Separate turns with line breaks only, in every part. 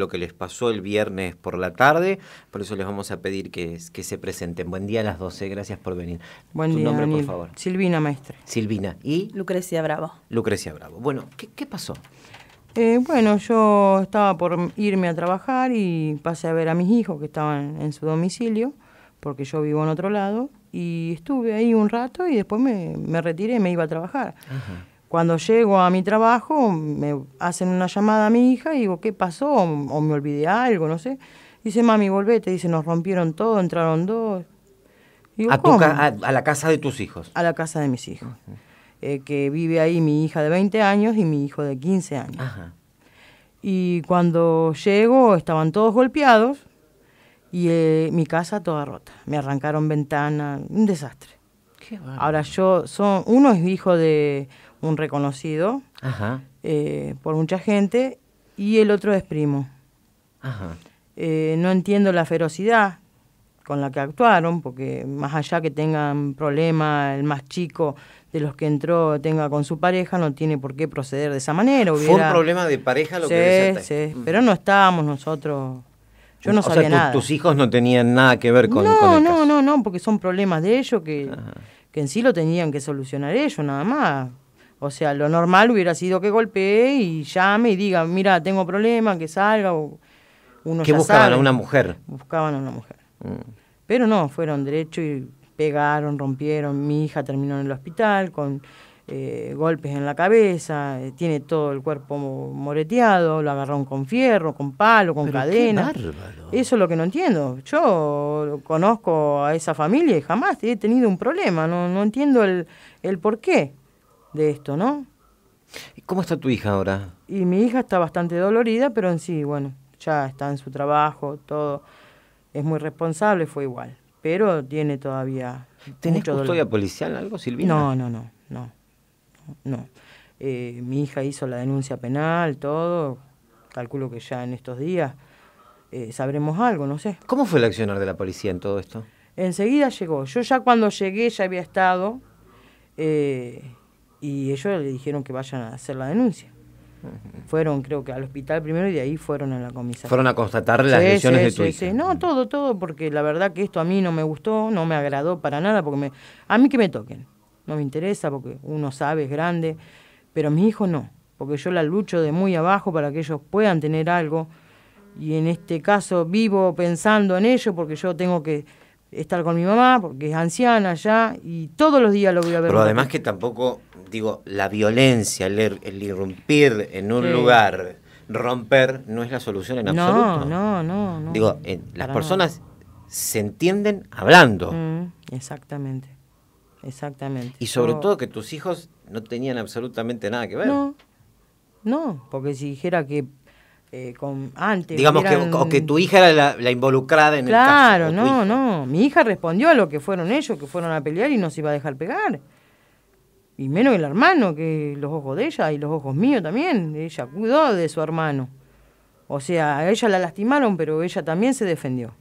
lo que les pasó el viernes por la tarde. Por eso les vamos a pedir que, que se presenten. Buen día a las 12, gracias por venir. Buen nombre, por favor. Silvina Maestre. Silvina. ¿Y? Lucrecia Bravo. Lucrecia Bravo. Bueno, ¿qué, pasó?
Eh, bueno, yo estaba por irme a trabajar y pasé a ver a mis hijos que estaban en su domicilio, porque yo vivo en otro lado, y estuve ahí un rato y después me, me y me iba a trabajar. Ajá. Cuando llego a mi trabajo, me hacen una llamada a mi hija y digo, ¿qué pasó? O me olvidé algo, no sé. Dice, mami, volvete. Dice, nos rompieron todo, entraron dos.
a, la casa de tus hijos.
A la casa de mis hijos. Eh, que vive ahí mi hija de 20 años y mi hijo de 15 años. Y cuando llego, estaban todos golpeados y eh, mi casa toda rota. Me arrancaron ventanas, un desastre. Ahora yo, son, uno es hijo de un reconocido eh, por mucha gente, y el otro es primo. Eh, no entiendo la ferocidad con la que actuaron, porque más allá que tengan problema el más chico de los que entró tenga con su pareja, no tiene por qué proceder de esa manera. Fue un problema de pareja lo que Sí, mm. pero no estábamos nosotros...
Yo no o sea, tus hijos no tenían nada que ver con, no,
No, no, no, porque son problemas de ellos que, que en sí lo tenían que solucionar ellos, nada más. O sea, lo normal hubiera sido que golpee y llame y diga, mira, tengo problema, que salga. ¿Qué buscaban a una mujer. Buscaban a una mujer. Mm. Pero no, fueron derecho y pegaron, rompieron. Mi hija terminó en el hospital con eh, golpes en la cabeza, eh, tiene todo el cuerpo moreteado, lo agarraron con fierro, con palo, con cadena. Eso es lo que no entiendo. Yo conozco a esa familia y jamás he tenido un problema, no, no entiendo el, el por qué de esto, ¿no?
¿Y cómo está tu hija ahora?
Y mi hija está bastante dolorida, pero en sí, bueno, ya está en su trabajo, todo. Es muy responsable, fue igual. Pero tiene todavía. ¿Tenés mucho custodia policial algo, Silvina? No, no, no, no. No. Eh, mi hija hizo la denuncia penal, todo. Calculo que ya en estos días eh, sabremos algo, no sé. ¿Cómo fue el accionar de la policía en todo esto? Enseguida llegó. Yo ya cuando llegué ya había estado. Eh, y ellos le dijeron que vayan a hacer la denuncia. Fueron, creo que al hospital primero y de ahí fueron a la comisaría.
Fueron a constatar las lesiones de
tu No, todo, todo, porque la verdad que esto a mí no me gustó, no me agradó para nada, porque me, a mí que me toquen. No me interesa, porque uno sabe, es grande, pero a mis hijos no, porque yo la lucho de muy abajo para que ellos puedan tener algo. Y en este caso vivo pensando en ello, porque yo tengo que estar con mi mamá porque es anciana ya y todos los días lo voy a ver. Pero además
que tampoco, digo, la violencia, el, er-, irrumpir en un lugar, romper, no es la solución en absoluto. No, no, no. digo, eh, las personas se entienden hablando.
Mm, exactamente, exactamente. Y sobre todo
que tus hijos no tenían absolutamente nada que ver. No, no, porque si dijera que eh, con
antes. Digamos que, o que
tu hija era la, involucrada en claro, el caso. Claro,
no, no. Mi hija respondió a lo que fueron ellos, que fueron a pelear y no se iba a dejar pegar. Y menos el hermano, que los ojos de ella y los ojos míos también. Ella cuidó de su hermano. O sea, a ella la lastimaron, pero ella también se defendió.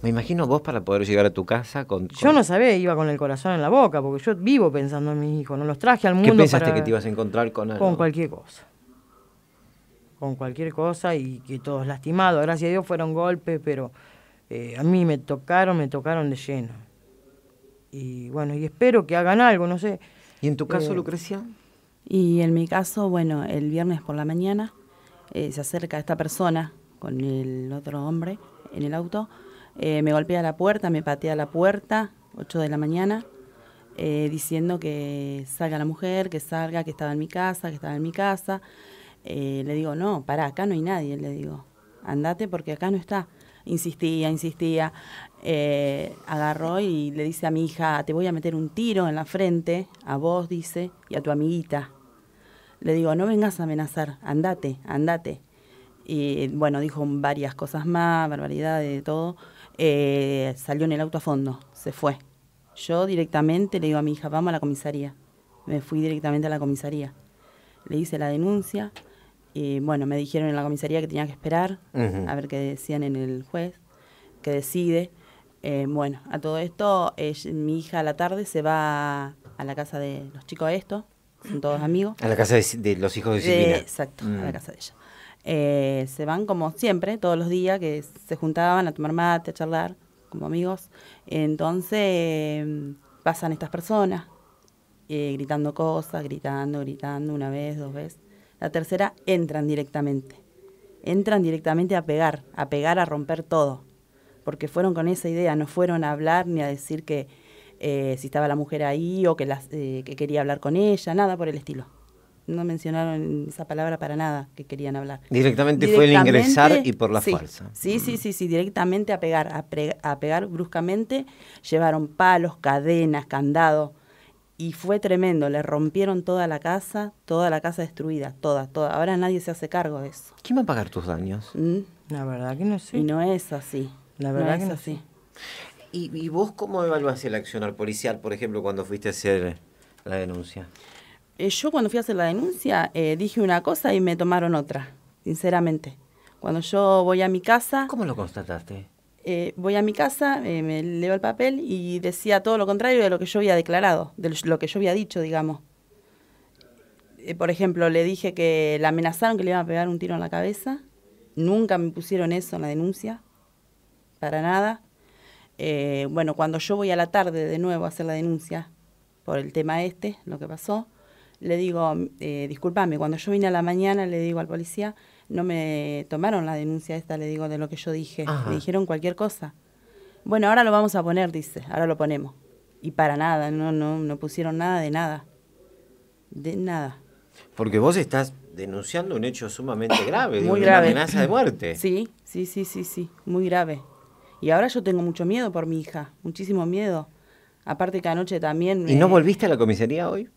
Me imagino vos para poder llegar a tu casa con, Yo
no sabía, iba con el corazón en la boca, porque yo vivo pensando en mis hijos, no los traje al mundo. ¿Qué pensaste que te ibas a encontrar con Con cualquier cosa con cualquier cosa y que todos lastimados. Gracias a Dios fueron golpes, pero eh, a mí me tocaron, me tocaron de lleno. Y bueno, y espero que hagan algo, no sé.
¿Y en tu caso, eh, Lucrecia?
Y en mi caso, bueno, el viernes por la mañana eh, se acerca esta persona con el otro hombre en el auto, me golpea la puerta, me patea la puerta, 8 de la mañana, diciendo que salga la mujer, que salga, que estaba en mi casa, que estaba en mi casa. Eh, le digo, no, para, acá no hay nadie, le digo, andate porque acá no está. Insistía, insistía. Eh, agarró y le dice a mi hija, te voy a meter un tiro en la frente, a vos, dice, y a tu amiguita. Le digo, no vengas a amenazar, andate, andate. Y bueno, dijo varias cosas más, barbaridades, de todo. Eh, salió en el auto a fondo, se fue. Yo directamente le digo a mi hija, vamos a la comisaría. Me fui directamente a la comisaría. Le hice la denuncia, y bueno, me dijeron en la comisaría que tenía que esperar a ver qué decían en el juez, que decide. Eh, bueno, a todo esto, mi hija a la tarde se va a la casa de los chicos estos, son todos amigos.
A la casa de, los hijos de eh, Silvina. exacto, a la mm. casa
de ella. Eh, se van como siempre, todos los días, que se juntaban a tomar mate, a charlar, como amigos. Entonces pasan estas personas gritando cosas, gritando, gritando, una vez, dos veces. La tercera, entran directamente. Entran directamente a pegar, a pegar, a romper todo. Porque fueron con esa idea, no fueron a hablar ni a decir que eh, si estaba la mujer ahí o que, las, eh, quería hablar con ella, nada por el estilo no mencionaron esa palabra para nada que querían hablar. Directamente, fue el ingresar y por la falsa. fuerza. Sí, sí, mm. sí, sí, directamente a pegar, a, a pegar bruscamente. Llevaron palos, cadenas, candados, y fue tremendo, le rompieron toda la casa, toda la casa destruida, toda, toda. Ahora nadie se hace cargo de eso.
¿Quién va a pagar tus daños? Mm.
La verdad que no sé. Y no es así. La
verdad no es así.
¿Y, ¿Y, vos cómo la el accionar policial, por ejemplo, cuando fuiste a hacer la denuncia?
Eh, yo cuando fui a hacer la denuncia eh, dije una cosa y me tomaron otra, sinceramente. Cuando yo voy a mi casa... ¿Cómo lo constataste? Eh, voy a mi casa, eh, me leo el papel y decía todo lo contrario de lo que yo había declarado, de lo que yo había dicho, digamos. Eh, por ejemplo, le dije que le amenazaron que le iban a pegar un tiro en la cabeza. Nunca me pusieron eso en la denuncia, para nada. bueno, cuando yo voy a la tarde de nuevo a hacer la denuncia por el tema este, lo que pasó, le digo, discúlpame, cuando yo vine a la mañana le digo al policía, no me tomaron la denuncia esta, le digo, de lo que yo dije. Me dijeron cualquier cosa. Bueno, ahora lo vamos a poner, dice, ahora lo ponemos. Y para nada, no, no, no pusieron nada de nada. De nada.
Porque vos estás denunciando un hecho sumamente grave, muy grave. una amenaza de muerte.
Sí, sí, sí, sí, sí, muy grave. Y ahora yo tengo mucho miedo por mi hija, muchísimo miedo. Aparte que anoche también... ¿Y no volviste
a la comisaría hoy?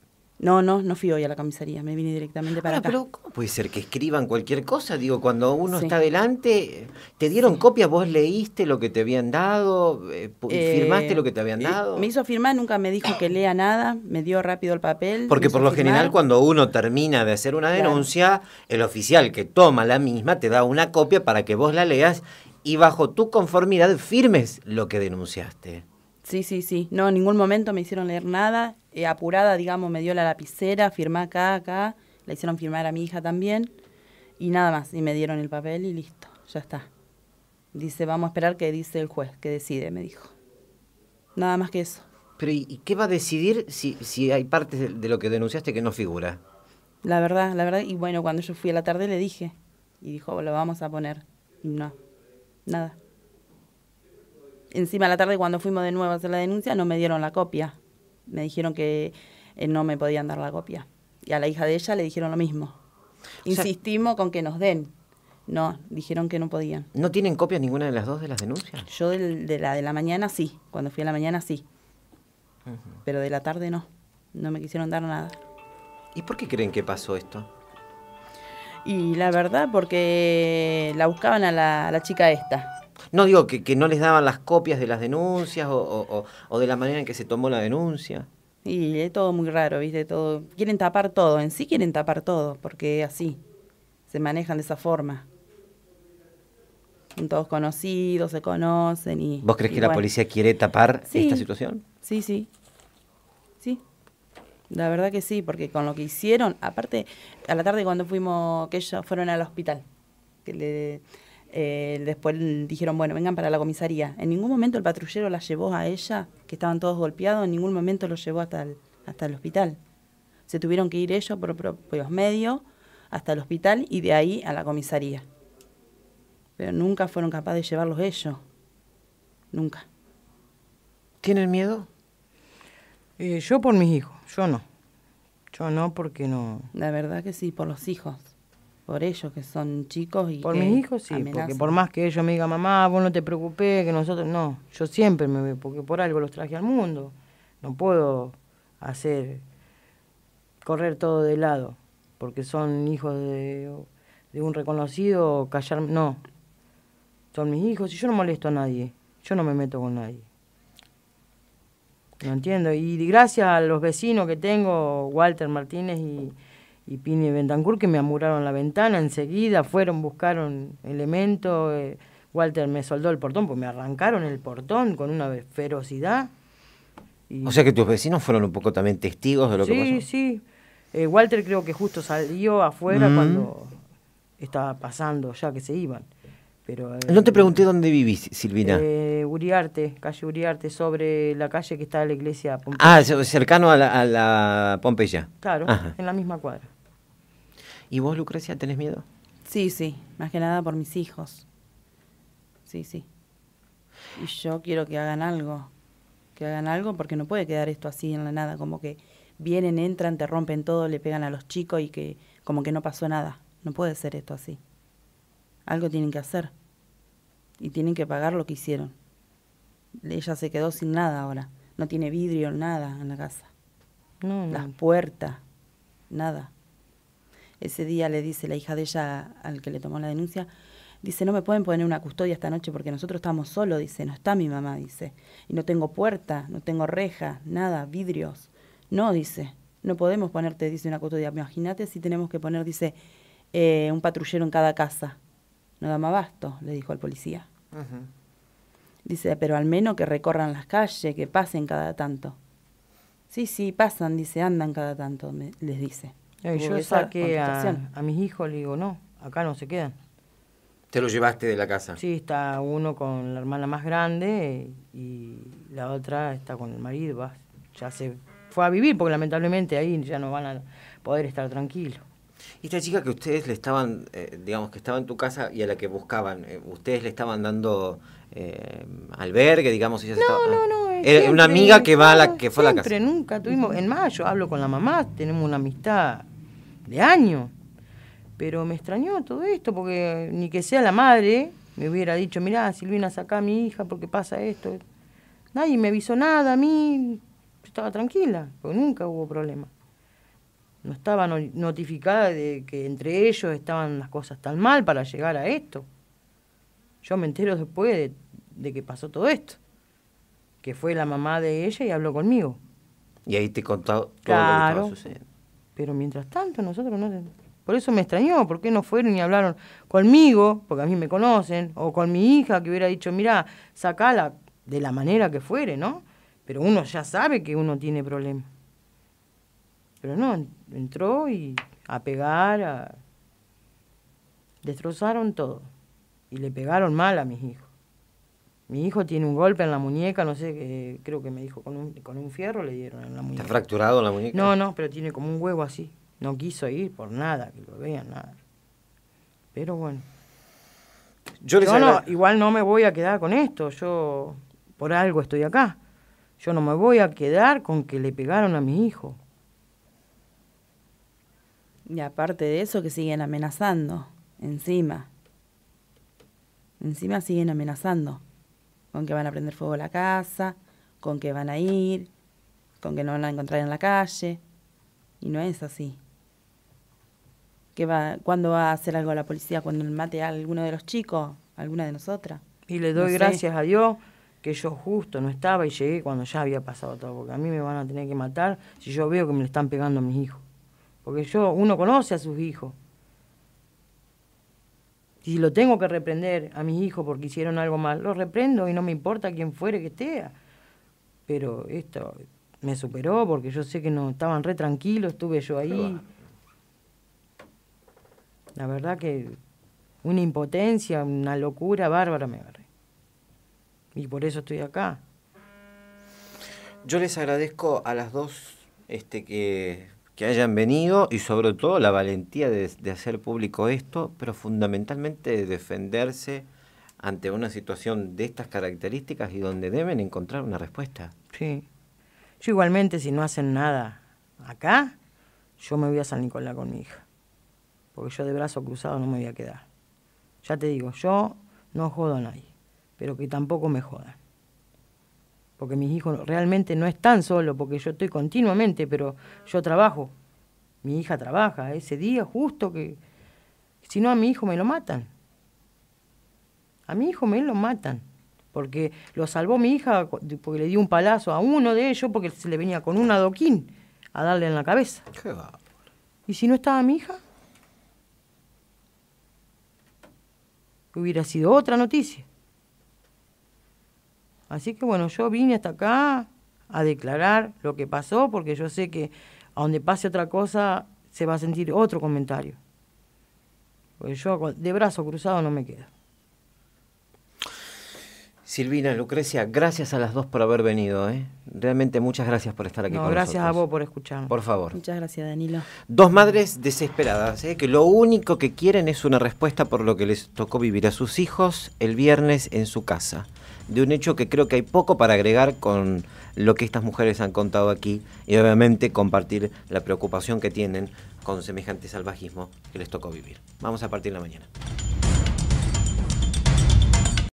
No, no, no fui hoy a la comisaría, me vine directamente para ah, acá.
puede ser que escriban cualquier cosa? Digo, cuando uno está adelante, ¿te dieron copia? ¿Vos leíste lo que te habían dado? Eh, eh, ¿Firmaste lo que te habían eh, dado?
Me hizo firmar, nunca me dijo que lea nada, me dio rápido el papel. Porque por lo general
cuando uno termina de hacer una denuncia, el oficial que toma la misma te da una copia para que vos la leas y bajo tu conformidad firmes lo que denunciaste. Sí,
sí, sí. No, en ningún momento me hicieron leer nada. Eh, apurada, digamos, me dio la lapicera, firmá acá, acá. La hicieron firmar a mi hija también. Y nada más. Y me dieron el papel y listo. Ya está. Dice, vamos a esperar que dice el juez, que decide, me dijo. Nada
más que eso. Pero ¿y qué va a decidir si, si hay partes de, lo que denunciaste que no figura?
La verdad, la verdad. Y bueno, cuando yo fui a la tarde le dije. Y dijo, lo vamos a poner. Y no, nada encima a la tarde cuando fuimos de nuevo a hacer la denuncia no me dieron la copia. Me dijeron que eh, no me podían dar la copia. Y a la hija de ella le dijeron lo mismo. Insistimos con que nos den. No, dijeron que no podían. ¿No tienen copia ninguna de las dos de las denuncias? Yo de la de la mañana sí, cuando fui a la mañana sí. Pero de la tarde no, no me quisieron dar nada.
¿Y por qué creen que pasó esto?
Y la verdad, porque la buscaban a la, a la chica esta,
no digo que, no les daban las copias de las denuncias o, de la manera en que se tomó la denuncia.
Y es eh, todo muy raro, ¿viste? Todo, quieren tapar todo, en sí quieren tapar todo, porque así, se manejan de esa forma. Son todos conocidos, se conocen y... ¿Vos crees que la policía quiere
tapar esta situación?
Sí, sí. Sí, la verdad que sí, porque con lo que hicieron, aparte, a la tarde cuando fuimos, que ellos fueron al hospital, que le eh, después dijeron, bueno, vengan para la comisaría. En ningún momento el patrullero la llevó a ella, que estaban todos golpeados, en ningún momento los llevó hasta el, hasta el hospital. Se tuvieron que ir ellos por propios medios hasta el hospital y de ahí a la comisaría.
Pero nunca fueron capaces de llevarlos ellos. Nunca. ¿Tienen miedo? Eh, yo por mis hijos, yo no. Yo no porque no. La verdad que sí, por los hijos por ellos, que son chicos y Por mis hijos sí, porque por más que ellos me digan, mamá, vos no te preocupes, que nosotros... No, yo siempre me veo, porque por algo los traje al mundo. No puedo hacer, correr todo de lado, porque son hijos de, un reconocido, callarme... No, son mis hijos y yo no molesto a nadie, yo no me meto con nadie. No entiendo. Y gracias a los vecinos que tengo, Walter Martínez y y Pini y Bentancur que me amuraron la ventana enseguida, fueron, buscaron elementos, eh, Walter me soldó el portón, pues me arrancaron el portón con una ferocidad.
O sea que tus vecinos fueron un poco también testigos de lo que pasó. Sí,
sí. Eh, Walter creo que justo salió afuera mm. cuando estaba pasando, ya que se iban. Pero, eh, no te
pregunté dónde vivís, Silvina.
Eh, Uriarte, calle Uriarte, sobre la calle que está la iglesia Pompeya.
Ah, cercano a la, a Pompeya. Claro,
en la misma
cuadra. ¿Y vos, Lucrecia, tenés miedo? Sí, sí, más que nada por mis hijos. Sí, sí. Y yo quiero que hagan algo, que hagan algo porque no puede quedar esto así en la nada, como que vienen, entran, te rompen todo, le pegan a los chicos y que como que no pasó nada. No puede ser esto así. Algo tienen que hacer. Y tienen que pagar lo que hicieron. Ella se quedó sin nada ahora. No tiene vidrio, nada en la casa. No, no. Las puertas, nada. Ese día le dice la hija de ella al que le tomó la denuncia, dice, no me pueden poner una custodia esta noche porque nosotros estamos solos, dice, no está mi mamá, dice, y no tengo puerta, no tengo reja, nada, vidrios. No, dice, no podemos ponerte, dice una custodia. Imagínate si tenemos que poner, dice, eh, un patrullero en cada casa. No da más basto, le dijo al policía. Dice, pero al menos que recorran las calles, que pasen cada tanto. Sí, sí, pasan, dice, andan cada tanto, les dice yo saqué a,
mis hijos, le digo, no, acá no se quedan.
¿Te lo llevaste de la casa? Sí,
está uno con la hermana más grande y la otra está con el marido, ya se fue a vivir porque lamentablemente ahí ya no van a poder estar tranquilos.
Y esta chica que ustedes le estaban, eh, digamos, que estaba en tu casa y a la que buscaban, eh, ustedes le estaban dando eh, albergue, digamos, no, no, ah, no, Era una amiga que va a la que fue a la casa. Siempre,
nunca tuvimos, en mayo hablo con la mamá, tenemos una amistad de año, Pero me extrañó todo esto, porque ni que sea la madre me hubiera dicho, mirá, Silvina, saca a mi hija porque pasa esto. Nadie me avisó nada, a mí estaba tranquila, porque nunca hubo problema. No estaba notificada de que entre ellos estaban las cosas tan mal para llegar a esto. Yo me entero después de, que pasó todo esto, que fue la mamá de ella y habló conmigo.
Y ahí te contó todo lo que estaba sucediendo.
Pero mientras tanto nosotros no... Por eso me extrañó, porque no fueron y hablaron conmigo? Porque a mí me conocen, o con mi hija que hubiera dicho, mira, sacala de la manera que fuere, ¿no? Pero uno ya sabe que uno tiene problemas. Pero no, entró y a pegar, a... destrozaron todo. Y le pegaron mal a mis hijos mi hijo tiene un golpe en la muñeca, no sé, eh, creo que me dijo con un, con un fierro le dieron en la muñeca. ¿Está fracturado la muñeca? No, no, pero tiene como un huevo así. No quiso ir por nada, que lo vean, nada. Pero bueno. Yo, no, igual no me voy a quedar con esto, yo por algo estoy acá. Yo no me voy a quedar con que le pegaron a mi hijo. Y aparte
de eso, que siguen amenazando, encima. Encima siguen amenazando con que van a prender fuego la casa, con que van a ir, con que no van a encontrar en la calle. Y no es así. va, ¿Cuándo va a hacer algo la policía? ¿Cuando mate a alguno de los chicos? ¿Alguna de nosotras?
Y le doy gracias a Dios que yo justo no estaba y llegué cuando ya había pasado todo, porque a mí me van a tener que matar si yo veo que me le están pegando a mis hijos. Porque yo, uno conoce a sus hijos. Si lo tengo que reprender a mis hijos porque hicieron algo mal, lo reprendo y no me importa quién fuere que esté. Pero esto me superó porque yo sé que no estaban re tranquilos, estuve yo ahí. La verdad que una impotencia, una locura bárbara me agarré. Y por eso estoy acá.
Yo les agradezco a las dos este, que que hayan venido y sobre todo la valentía de, hacer público esto, pero fundamentalmente de defenderse ante una situación de estas características y donde deben encontrar una respuesta.
Sí. Yo igualmente, si no hacen nada acá, yo me voy a San Nicolás con mi hija. Porque yo de brazo cruzado no me voy a quedar. Ya te digo, yo no jodo a nadie, pero que tampoco me jodan porque mis hijos realmente no están solo, porque yo estoy continuamente, pero yo trabajo. Mi hija trabaja ese día justo que, si no a mi hijo me lo matan. A mi hijo me lo matan, porque lo salvó mi hija, porque le dio un palazo a uno de ellos, porque se le venía con un adoquín a darle en la cabeza. Qué ¿Y si no estaba mi hija? Hubiera sido otra noticia. Así que bueno, yo vine hasta acá a declarar lo que pasó, porque yo sé que a donde pase otra cosa se va a sentir otro comentario. Porque yo de brazo cruzado no me quedo.
Silvina, Lucrecia, gracias a las dos por haber venido. ¿eh? Realmente muchas gracias por estar aquí con gracias Gracias a vos por escucharnos. Por favor.
Muchas gracias, Danilo.
Dos madres desesperadas, ¿eh? que lo único que quieren es una respuesta por lo que les tocó vivir a sus hijos el viernes en su casa de un hecho que creo que hay poco para agregar con lo que estas mujeres han contado aquí y obviamente compartir la preocupación que tienen con semejante salvajismo que les tocó vivir. Vamos a partir la mañana.